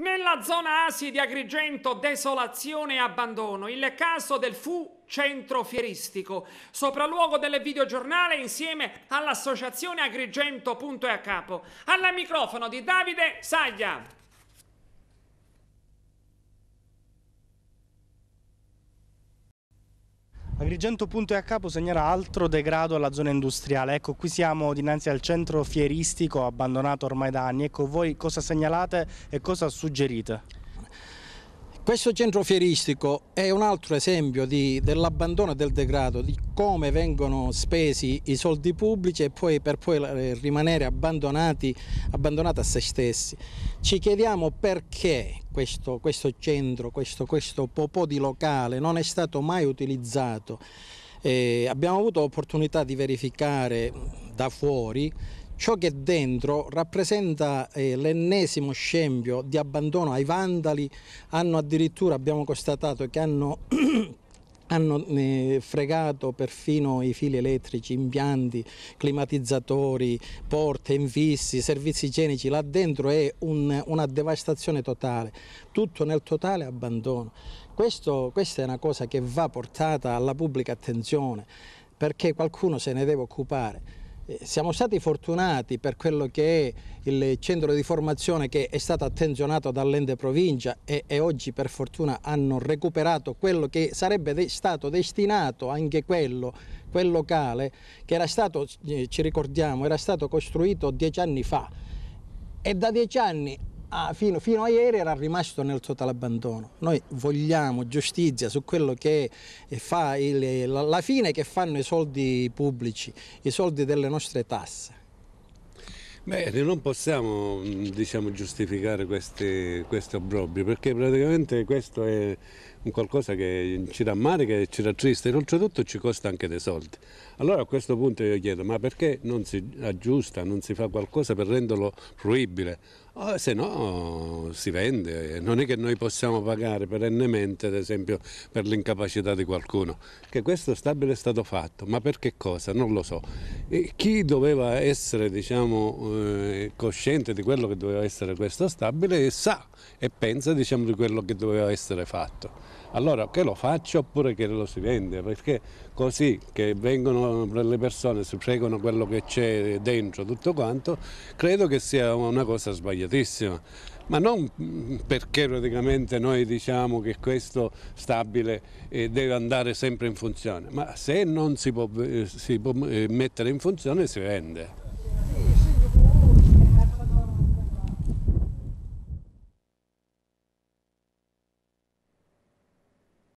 Nella zona Asi di Agrigento, desolazione e abbandono. Il caso del FU centro fieristico, sopralluogo del videogiornale insieme all'associazione Agrigento. Punto e a capo. Alla microfono di Davide Saglia. Agrigento Punto e a Capo segnala altro degrado alla zona industriale. Ecco, qui siamo dinanzi al centro fieristico abbandonato ormai da anni. Ecco, voi cosa segnalate e cosa suggerite? Questo centro fieristico è un altro esempio dell'abbandono e del degrado, di come vengono spesi i soldi pubblici e poi per poi eh, rimanere abbandonati, abbandonati a se stessi. Ci chiediamo perché questo, questo centro, questo, questo popò di locale non è stato mai utilizzato. Eh, abbiamo avuto l'opportunità di verificare da fuori Ciò che è dentro rappresenta eh, l'ennesimo scempio di abbandono ai vandali, hanno addirittura, abbiamo constatato che hanno hanno eh, fregato perfino i fili elettrici, impianti, climatizzatori, porte, infissi, servizi igienici, là dentro è un, una devastazione totale, tutto nel totale abbandono. Questo, questa è una cosa che va portata alla pubblica attenzione perché qualcuno se ne deve occupare siamo stati fortunati per quello che è il centro di formazione che è stato attenzionato dall'ente provincia e, e, oggi per fortuna hanno recuperato quello che sarebbe de stato destinato anche quello, quel locale che era stato, ci ricordiamo, era stato costruito dieci anni fa e da dieci anni Ah, fino, fino, a ieri era rimasto nel totale abbandono. Noi vogliamo giustizia su quello che fa il, la, la fine che fanno i soldi pubblici, i soldi delle nostre tasse. Beh, non possiamo diciamo, giustificare questi, questi obbrobri perché praticamente questo è in qualcosa che ci rammarica e ci rattrista, oltretutto ci costa anche dei soldi. Allora a questo punto io chiedo, ma perché non si aggiusta, non si fa qualcosa per renderlo fruibile? Oh, se no si vende, non è che noi possiamo pagare perennemente ad esempio per l'incapacità di qualcuno, che questo stabile è stato fatto, ma per che cosa? Non lo so. E chi doveva essere diciamo, eh, cosciente di quello che doveva essere questo stabile sa e pensa diciamo, di quello che doveva essere fatto allora che lo faccio oppure che lo si vende, perché così che vengono le persone, si fregano quello che c'è dentro, tutto quanto, credo che sia una cosa sbagliatissima. Ma non perché praticamente noi diciamo che questo stabile eh, deve andare sempre in funzione, ma se non si può, eh, si può eh, mettere in funzione si vende.